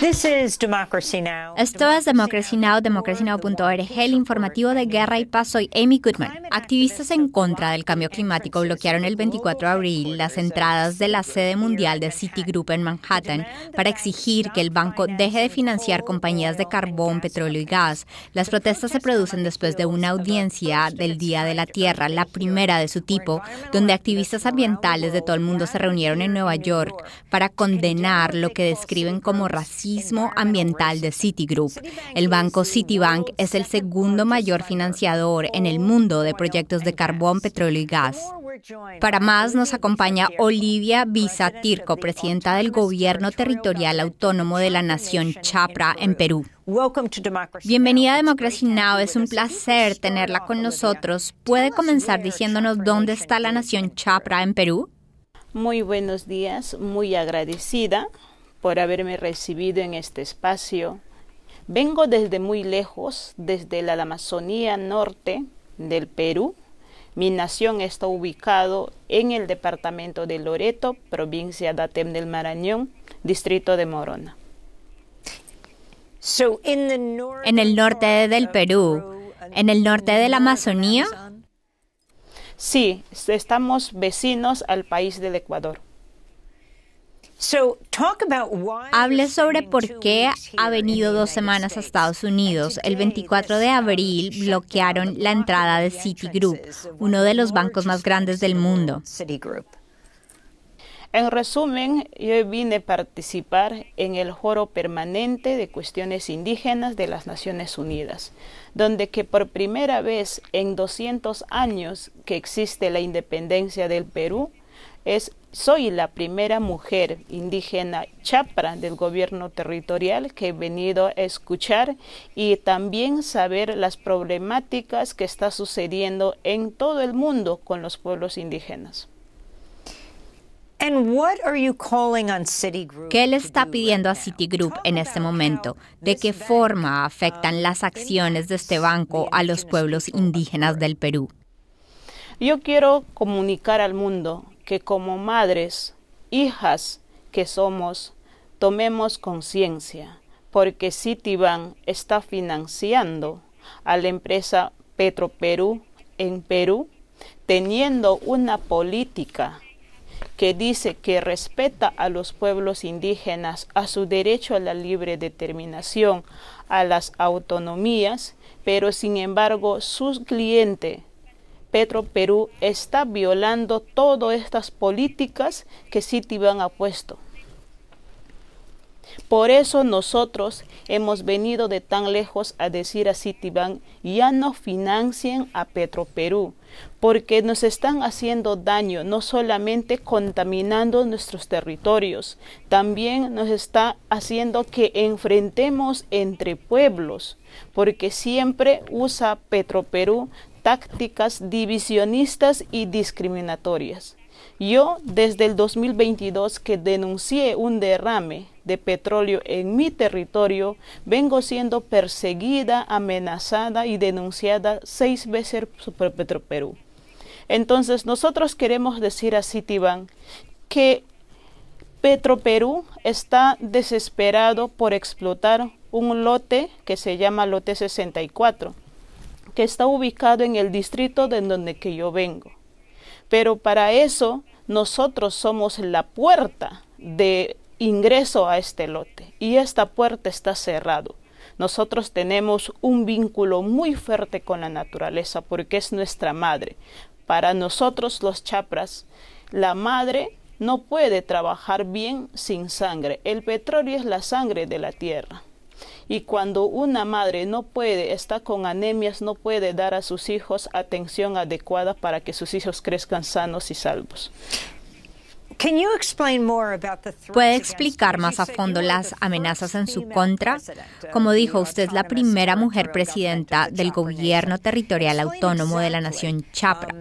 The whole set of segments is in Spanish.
Esto es Democracy Now!, democracynow.org, el informativo de Guerra y Paz. Soy Amy Goodman. Activistas en contra del cambio climático bloquearon el 24 de abril las entradas de la sede mundial de Citigroup en Manhattan para exigir que el banco deje de financiar compañías de carbón, petróleo y gas. Las protestas se producen después de una audiencia del Día de la Tierra, la primera de su tipo, donde activistas ambientales de todo el mundo se reunieron en Nueva York para condenar lo que describen como racismo ambiental de Citigroup. El banco Citibank es el segundo mayor financiador en el mundo de proyectos de carbón, petróleo y gas. Para más nos acompaña Olivia Visa Tirco, presidenta del Gobierno Territorial Autónomo de la Nación Chapra en Perú. Bienvenida a Democracy Now! Es un placer tenerla con nosotros. ¿Puede comenzar diciéndonos dónde está la Nación Chapra en Perú? Muy buenos días, muy agradecida por haberme recibido en este espacio. Vengo desde muy lejos, desde la Amazonía norte del Perú. Mi nación está ubicado en el departamento de Loreto, provincia de Atem del Marañón, distrito de Morona. En el norte del Perú, en el norte de la Amazonía. Sí, estamos vecinos al país del Ecuador. Hable sobre por qué ha venido dos semanas a Estados Unidos. El 24 de abril bloquearon la entrada de Citigroup, uno de los bancos más grandes del mundo. En resumen, yo vine a participar en el Foro Permanente de Cuestiones Indígenas de las Naciones Unidas, donde que por primera vez en 200 años que existe la independencia del Perú, es soy la primera mujer indígena chapra del gobierno territorial que he venido a escuchar y también saber las problemáticas que está sucediendo en todo el mundo con los pueblos indígenas. ¿Qué le está pidiendo a Citigroup en este momento? ¿De qué forma uh, afectan las acciones de este banco a los pueblos indígenas del Perú? Yo quiero comunicar al mundo que como madres, hijas que somos, tomemos conciencia, porque Citibank está financiando a la empresa Petroperú en Perú, teniendo una política que dice que respeta a los pueblos indígenas, a su derecho a la libre determinación, a las autonomías, pero sin embargo sus clientes Petro Perú está violando todas estas políticas que Citibank ha puesto. Por eso nosotros hemos venido de tan lejos a decir a Citibank, ya no financien a Petro Perú, porque nos están haciendo daño, no solamente contaminando nuestros territorios, también nos está haciendo que enfrentemos entre pueblos, porque siempre usa Petro Perú tácticas divisionistas y discriminatorias. Yo, desde el 2022 que denuncié un derrame de petróleo en mi territorio, vengo siendo perseguida, amenazada y denunciada seis veces por Petroperú. Entonces, nosotros queremos decir a Citibank que Petroperú está desesperado por explotar un lote que se llama Lote 64 que está ubicado en el distrito de donde que yo vengo. Pero para eso nosotros somos la puerta de ingreso a este lote y esta puerta está cerrado. Nosotros tenemos un vínculo muy fuerte con la naturaleza porque es nuestra madre. Para nosotros los chapras, la madre no puede trabajar bien sin sangre. El petróleo es la sangre de la tierra. Y cuando una madre no puede, está con anemias, no puede dar a sus hijos atención adecuada para que sus hijos crezcan sanos y salvos. ¿Puede explicar más a fondo las amenazas en su contra? Como dijo usted, la primera mujer presidenta del gobierno territorial autónomo de la nación Chapra.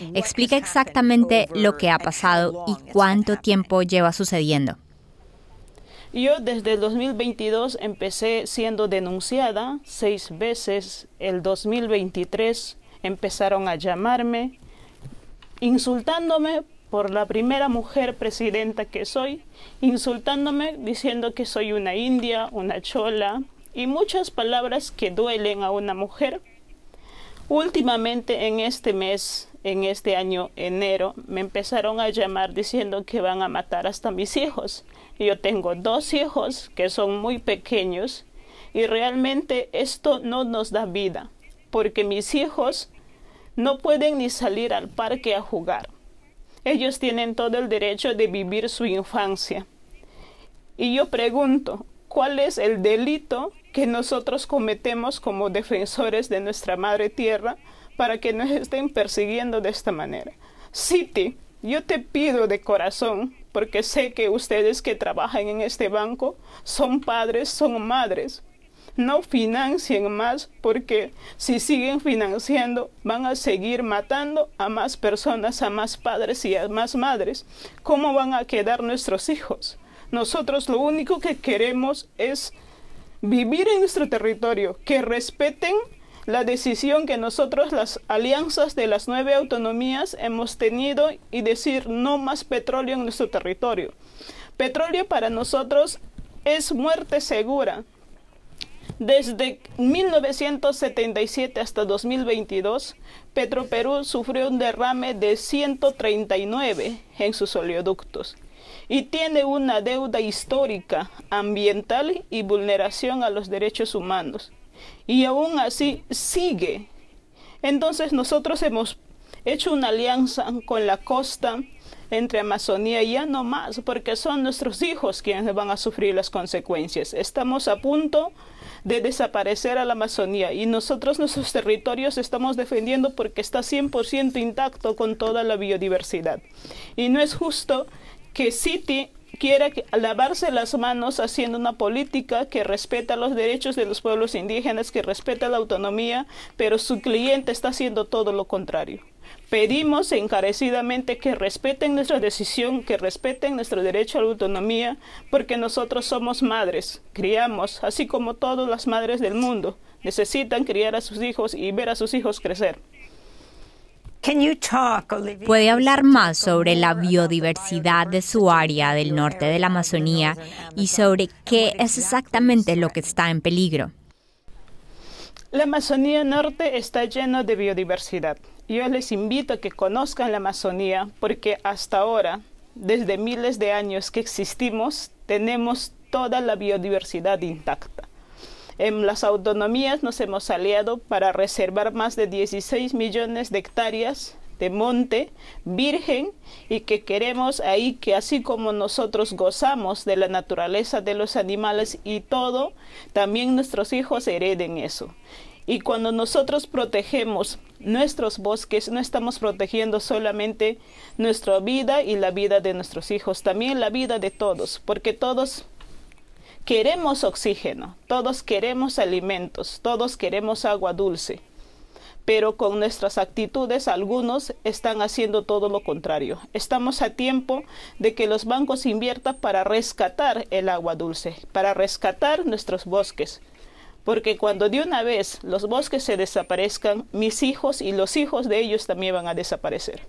Um, Explica exactamente lo que ha pasado y cuánto tiempo lleva sucediendo. Yo desde el 2022 empecé siendo denunciada seis veces. El 2023 empezaron a llamarme, insultándome por la primera mujer presidenta que soy, insultándome diciendo que soy una india, una chola y muchas palabras que duelen a una mujer. Últimamente en este mes, en este año enero, me empezaron a llamar diciendo que van a matar hasta mis hijos. Yo tengo dos hijos que son muy pequeños y realmente esto no nos da vida, porque mis hijos no pueden ni salir al parque a jugar. Ellos tienen todo el derecho de vivir su infancia. Y yo pregunto, ¿cuál es el delito que nosotros cometemos como defensores de nuestra madre tierra para que nos estén persiguiendo de esta manera? City, yo te pido de corazón porque sé que ustedes que trabajan en este banco son padres, son madres. No financien más porque si siguen financiando van a seguir matando a más personas, a más padres y a más madres. ¿Cómo van a quedar nuestros hijos? Nosotros lo único que queremos es vivir en nuestro territorio, que respeten la decisión que nosotros, las alianzas de las nueve autonomías, hemos tenido y decir no más petróleo en nuestro territorio. Petróleo para nosotros es muerte segura. Desde 1977 hasta 2022, Petroperú sufrió un derrame de 139 en sus oleoductos y tiene una deuda histórica, ambiental y vulneración a los derechos humanos y aún así sigue. Entonces nosotros hemos hecho una alianza con la costa entre Amazonía y ya no más, porque son nuestros hijos quienes van a sufrir las consecuencias. Estamos a punto de desaparecer a la Amazonía y nosotros nuestros territorios estamos defendiendo porque está 100% intacto con toda la biodiversidad. Y no es justo que City quiere lavarse las manos haciendo una política que respeta los derechos de los pueblos indígenas, que respeta la autonomía, pero su cliente está haciendo todo lo contrario. Pedimos encarecidamente que respeten nuestra decisión, que respeten nuestro derecho a la autonomía, porque nosotros somos madres, criamos, así como todas las madres del mundo. Necesitan criar a sus hijos y ver a sus hijos crecer. Puede hablar más sobre la biodiversidad de su área del norte de la Amazonía y sobre qué es exactamente lo que está en peligro. La Amazonía Norte está llena de biodiversidad. Yo les invito a que conozcan la Amazonía porque hasta ahora, desde miles de años que existimos, tenemos toda la biodiversidad intacta. En las autonomías nos hemos aliado para reservar más de 16 millones de hectáreas de monte virgen y que queremos ahí que así como nosotros gozamos de la naturaleza de los animales y todo, también nuestros hijos hereden eso. Y cuando nosotros protegemos nuestros bosques, no estamos protegiendo solamente nuestra vida y la vida de nuestros hijos, también la vida de todos, porque todos Queremos oxígeno, todos queremos alimentos, todos queremos agua dulce, pero con nuestras actitudes algunos están haciendo todo lo contrario. Estamos a tiempo de que los bancos inviertan para rescatar el agua dulce, para rescatar nuestros bosques. Porque cuando de una vez los bosques se desaparezcan, mis hijos y los hijos de ellos también van a desaparecer.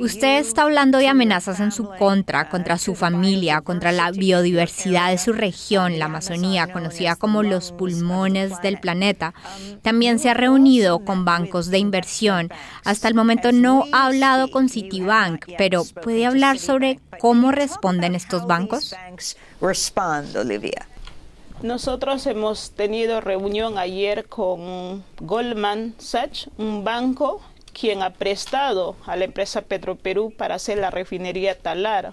Usted está hablando de amenazas en su contra, uh, contra su familia, contra la biodiversidad de su región, uh, la Amazonía, conocida como los pulmones del planeta. Um, También se ha reunido con bancos de inversión. Hasta el momento no ha hablado con Citibank, pero ¿puede hablar sobre cómo responden estos bancos? Nosotros hemos tenido reunión ayer con Goldman Sachs, un banco quien ha prestado a la empresa Petroperú para hacer la refinería Talara.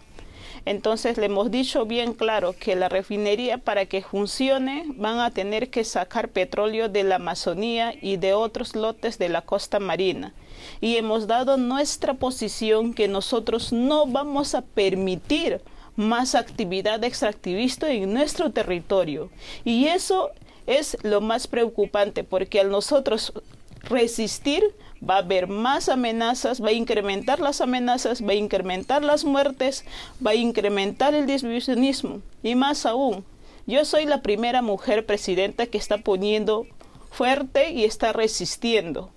Entonces le hemos dicho bien claro que la refinería para que funcione van a tener que sacar petróleo de la Amazonía y de otros lotes de la costa marina. Y hemos dado nuestra posición que nosotros no vamos a permitir más actividad extractivista en nuestro territorio. Y eso es lo más preocupante porque a nosotros resistir, va a haber más amenazas, va a incrementar las amenazas, va a incrementar las muertes, va a incrementar el divisionismo. Y más aún, yo soy la primera mujer presidenta que está poniendo fuerte y está resistiendo.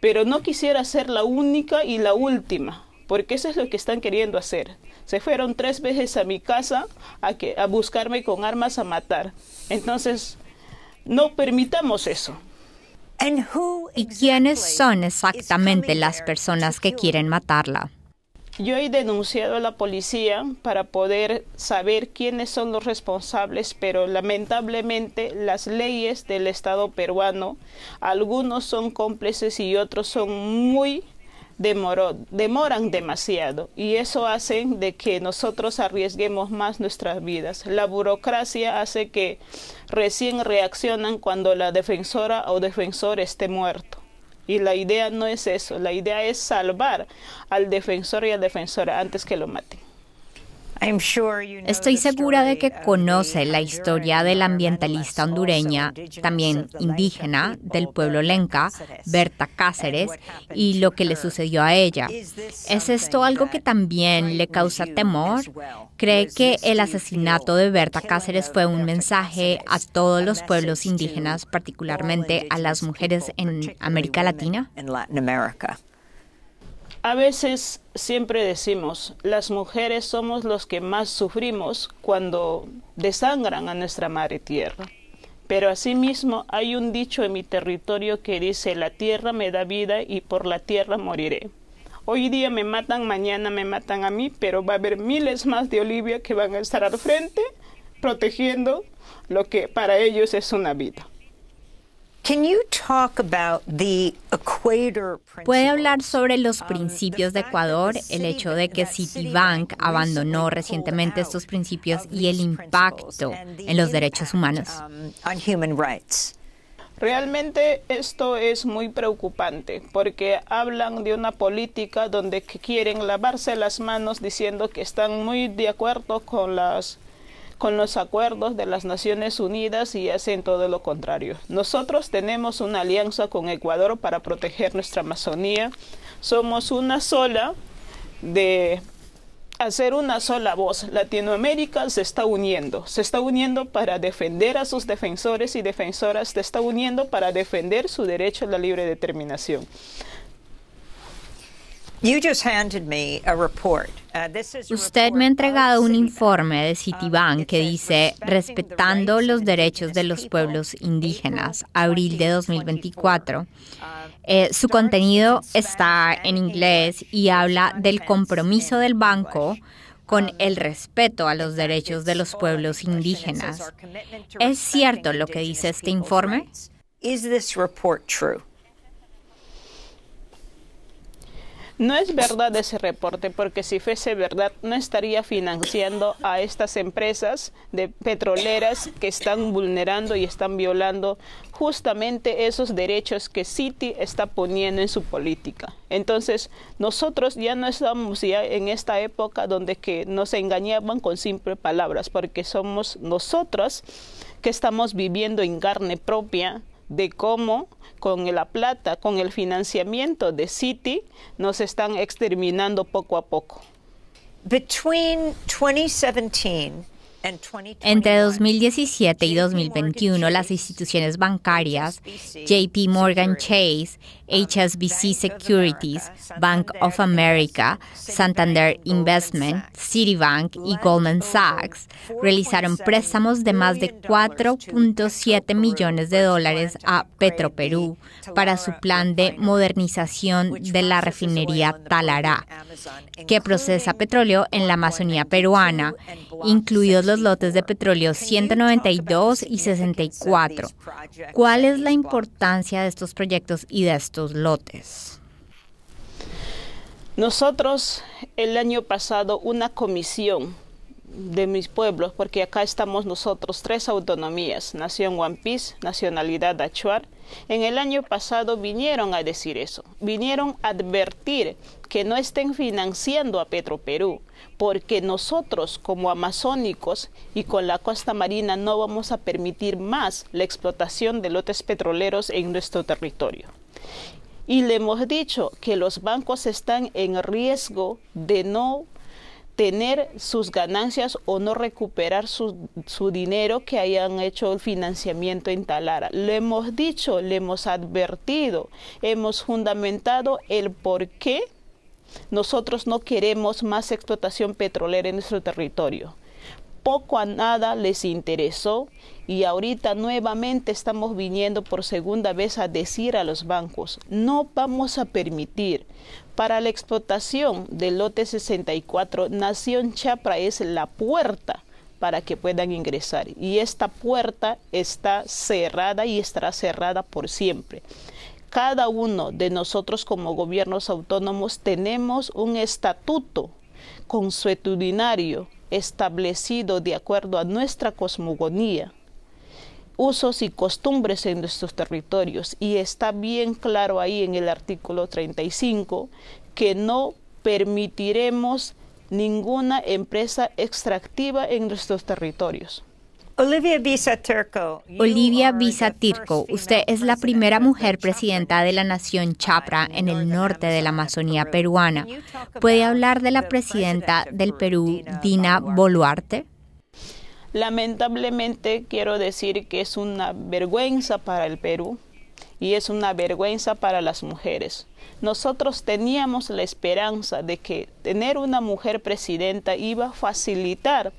Pero no quisiera ser la única y la última, porque eso es lo que están queriendo hacer. Se fueron tres veces a mi casa a, a buscarme con armas a matar. Entonces, no permitamos eso. ¿Y quiénes son exactamente las personas que quieren matarla? Yo he denunciado a la policía para poder saber quiénes son los responsables, pero lamentablemente las leyes del Estado peruano, algunos son cómplices y otros son muy demoró, demoran demasiado y eso hace de que nosotros arriesguemos más nuestras vidas. La burocracia hace que recién reaccionan cuando la defensora o defensor esté muerto. Y la idea no es eso, la idea es salvar al defensor y a la defensora antes que lo maten. Estoy segura de que conoce la historia de la ambientalista hondureña, también indígena, del pueblo lenca, Berta Cáceres, y lo que le sucedió a ella. ¿Es esto algo que también le causa temor? ¿Cree que el asesinato de Berta Cáceres fue un mensaje a todos los pueblos indígenas, particularmente a las mujeres en América Latina? A veces siempre decimos, las mujeres somos los que más sufrimos cuando desangran a nuestra madre tierra. Pero asimismo hay un dicho en mi territorio que dice, la tierra me da vida y por la tierra moriré. Hoy día me matan, mañana me matan a mí, pero va a haber miles más de Olivia que van a estar al frente protegiendo lo que para ellos es una vida. Puede hablar sobre los um, principios de Ecuador, el hecho de que Citibank abandonó recientemente estos principios y el impacto en los derechos humanos. Um, Realmente esto es muy preocupante porque hablan de una política donde quieren lavarse las manos diciendo que están muy de acuerdo con las con los acuerdos de las Naciones Unidas y hacen todo lo contrario. Nosotros tenemos una alianza con Ecuador para proteger nuestra Amazonía. Somos una sola de hacer una sola voz. Latinoamérica se está uniendo, se está uniendo para defender a sus defensores y defensoras, se está uniendo para defender su derecho a la libre determinación. Usted me ha entregado un informe de um, Citibank que dice, respetando los derechos de los pueblos indígenas, abril de 2024. Eh, um, su contenido está en inglés y habla del compromiso del banco con um, el respeto a los derechos de los pueblos indígenas. ¿Es cierto lo que dice este informe? ¿Es este informe No es verdad ese reporte porque si fuese verdad no estaría financiando a estas empresas de petroleras que están vulnerando y están violando justamente esos derechos que Citi está poniendo en su política. Entonces, nosotros ya no estamos ya en esta época donde que nos engañaban con simples palabras, porque somos nosotros que estamos viviendo en carne propia de cómo con la plata, con el financiamiento de Citi, nos están exterminando poco a poco. Between 2017 entre 2017 y 2021, las instituciones bancarias JP Morgan Chase, um, HSBC Securities, Bank of America, Santander Investment, Citibank y Goldman Sachs realizaron préstamos de más de 4.7 millones de dólares a Petroperú para su plan de modernización de la refinería Talará, que procesa petróleo en la Amazonía peruana, incluidos los los lotes de petróleo 192 y 64. ¿Cuál es la importancia de estos proyectos y de estos lotes? Nosotros el año pasado una comisión de mis pueblos, porque acá estamos nosotros, tres autonomías, Nación One Piece, Nacionalidad Achuar en el año pasado vinieron a decir eso, vinieron a advertir que no estén financiando a Petroperú, porque nosotros como amazónicos y con la costa marina no vamos a permitir más la explotación de lotes petroleros en nuestro territorio. Y le hemos dicho que los bancos están en riesgo de no tener sus ganancias o no recuperar su, su dinero que hayan hecho el financiamiento en Talara. Lo hemos dicho, le hemos advertido, hemos fundamentado el por qué nosotros no queremos más explotación petrolera en nuestro territorio poco a nada les interesó y ahorita nuevamente estamos viniendo por segunda vez a decir a los bancos, no vamos a permitir. Para la explotación del lote 64, Nación Chapra es la puerta para que puedan ingresar y esta puerta está cerrada y estará cerrada por siempre cada uno de nosotros como gobiernos autónomos tenemos un estatuto consuetudinario establecido de acuerdo a nuestra cosmogonía, usos y costumbres en nuestros territorios. Y está bien claro ahí en el artículo 35 que no permitiremos ninguna empresa extractiva en nuestros territorios. Olivia Bisa Olivia usted es la primera mujer presidenta de la nación Chapra en el norte de la Amazonía peruana. ¿Puede hablar de la presidenta del Perú, Dina Boluarte? Lamentablemente quiero decir que es una vergüenza para el Perú y es una vergüenza para las mujeres. Nosotros teníamos la esperanza de que tener una mujer presidenta iba a facilitar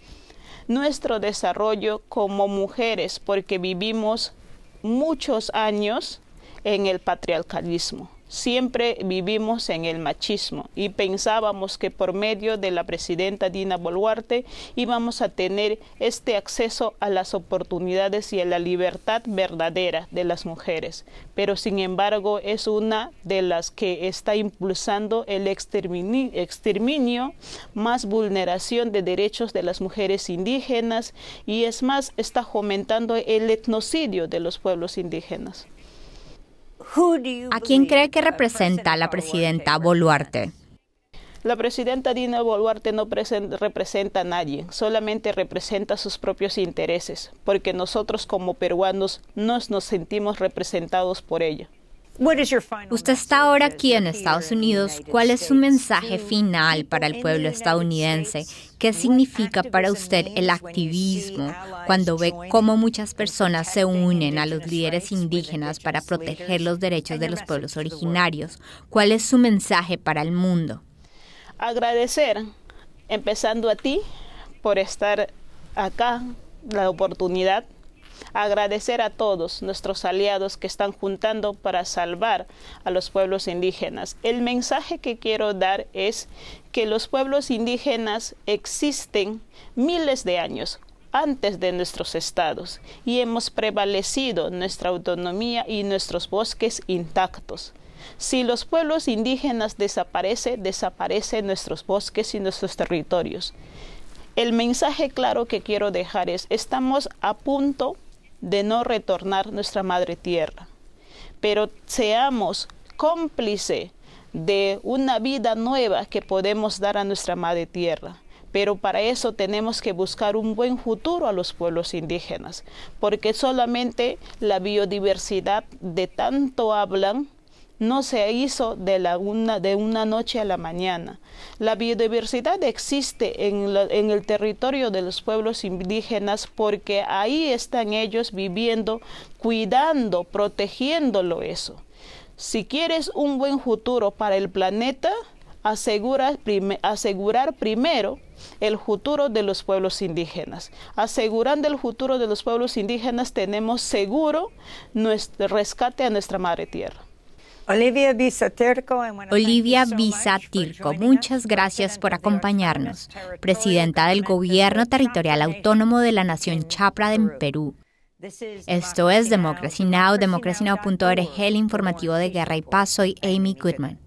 nuestro desarrollo como mujeres, porque vivimos muchos años en el patriarcalismo siempre vivimos en el machismo y pensábamos que por medio de la presidenta Dina Boluarte íbamos a tener este acceso a las oportunidades y a la libertad verdadera de las mujeres. Pero sin embargo es una de las que está impulsando el exterminio, más vulneración de derechos de las mujeres indígenas y es más, está fomentando el etnocidio de los pueblos indígenas. ¿A quién cree que representa la presidenta Boluarte? La presidenta Dina Boluarte no representa a nadie, solamente representa sus propios intereses, porque nosotros como peruanos no nos sentimos representados por ella. Usted está ahora aquí en Estados Unidos. ¿Cuál es su mensaje final para el pueblo estadounidense? ¿Qué significa para usted el activismo cuando ve cómo muchas personas se unen a los líderes indígenas para proteger los derechos de los pueblos originarios? ¿Cuál es su mensaje para el mundo? Agradecer, empezando a ti, por estar acá, la oportunidad agradecer a todos nuestros aliados que están juntando para salvar a los pueblos indígenas. El mensaje que quiero dar es que los pueblos indígenas existen miles de años antes de nuestros estados y hemos prevalecido nuestra autonomía y nuestros bosques intactos. Si los pueblos indígenas desaparecen, desaparecen nuestros bosques y nuestros territorios. El mensaje claro que quiero dejar es, estamos a punto de no retornar nuestra madre tierra. Pero seamos cómplices de una vida nueva que podemos dar a nuestra madre tierra. Pero para eso tenemos que buscar un buen futuro a los pueblos indígenas, porque solamente la biodiversidad de tanto hablan no se hizo de, la una, de una noche a la mañana. La biodiversidad existe en, el territorio de los pueblos indígenas porque ahí están ellos viviendo, cuidando, protegiéndolo eso. Si quieres un buen futuro para el planeta, asegurar primero el futuro de los pueblos indígenas. Asegurando el futuro de los pueblos indígenas tenemos seguro nuestro rescate a nuestra madre tierra. Olivia Visatirco, muchas gracias por acompañarnos, presidenta del Gobierno Territorial Autónomo de la Nación Chapra en Perú. Esto es Democracy Now!, democracynow.org, el informativo de Guerra y Paz. Soy Amy Goodman.